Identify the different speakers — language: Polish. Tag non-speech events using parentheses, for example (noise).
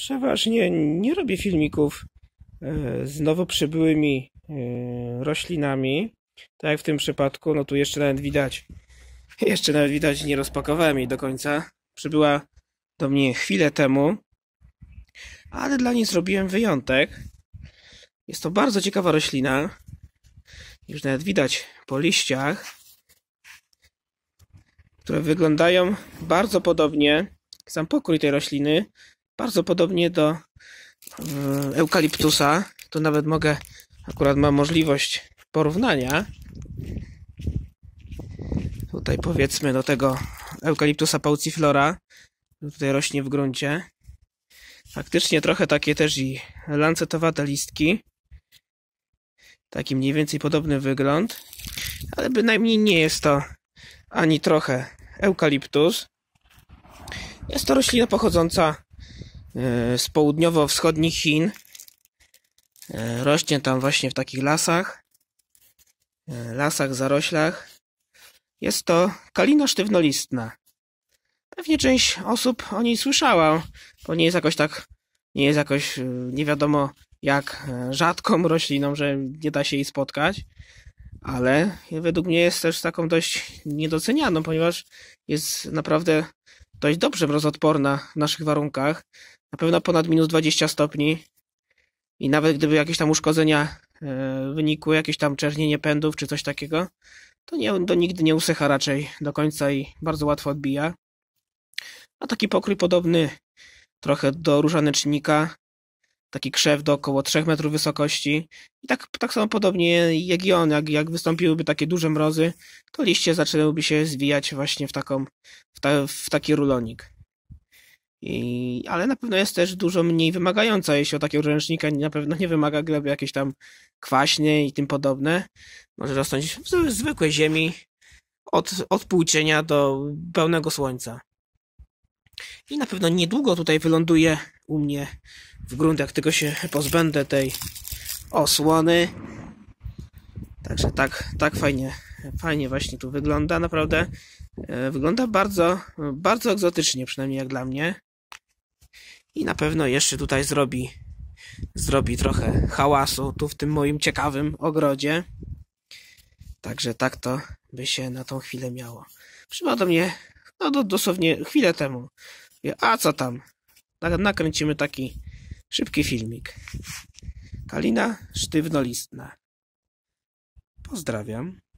Speaker 1: Przeważnie nie robię filmików e, z nowo przybyłymi e, roślinami. Tak jak w tym przypadku, no tu jeszcze nawet widać, (laughs) jeszcze nawet widać, nie rozpakowałem jej do końca. Przybyła do mnie chwilę temu, ale dla niej zrobiłem wyjątek. Jest to bardzo ciekawa roślina. Już nawet widać po liściach, które wyglądają bardzo podobnie. Sam pokój tej rośliny bardzo podobnie do mm, eukaliptusa. Tu nawet mogę, akurat mam możliwość porównania. Tutaj powiedzmy do tego eukaliptusa pauciflora. Tutaj rośnie w gruncie. Faktycznie trochę takie też i lancetowate listki. Taki mniej więcej podobny wygląd. Ale bynajmniej nie jest to ani trochę eukaliptus. Jest to roślina pochodząca E, z południowo-wschodnich Chin. E, rośnie tam właśnie w takich lasach, e, lasach, zaroślach. Jest to kalina sztywnolistna. Pewnie część osób o niej słyszała, bo nie jest jakoś tak, nie jest jakoś nie wiadomo jak rzadką rośliną, że nie da się jej spotkać, ale według mnie jest też taką dość niedocenianą, ponieważ jest naprawdę dość dobrze mrozodporna w naszych warunkach na pewno ponad minus 20 stopni i nawet gdyby jakieś tam uszkodzenia e, wynikły, jakieś tam czernienie pędów czy coś takiego, to, nie, to nigdy nie usycha raczej do końca i bardzo łatwo odbija. A taki pokrój podobny trochę do różanecznika, taki krzew do około 3 metrów wysokości. I tak, tak samo podobnie jak i on, jak, jak wystąpiłyby takie duże mrozy, to liście zaczęłyby się zwijać właśnie w, taką, w, ta, w taki rulonik. I, ale na pewno jest też dużo mniej wymagająca, jeśli o takiego ręcznika na pewno nie wymaga gleby jakieś tam kwaśnie i tym podobne. Może rosnąć w zwykłej ziemi od, od półcienia do pełnego słońca. I na pewno niedługo tutaj wyląduje u mnie w grunt, jak tylko się pozbędę tej osłony. Także tak, tak fajnie, fajnie właśnie tu wygląda, naprawdę. E, wygląda bardzo, bardzo egzotycznie, przynajmniej jak dla mnie i na pewno jeszcze tutaj zrobi zrobi trochę hałasu tu w tym moim ciekawym ogrodzie. Także tak to by się na tą chwilę miało. Przyszła do mnie, no do, dosłownie chwilę temu. a co tam? Nakręcimy taki szybki filmik. Kalina sztywnolistna. Pozdrawiam.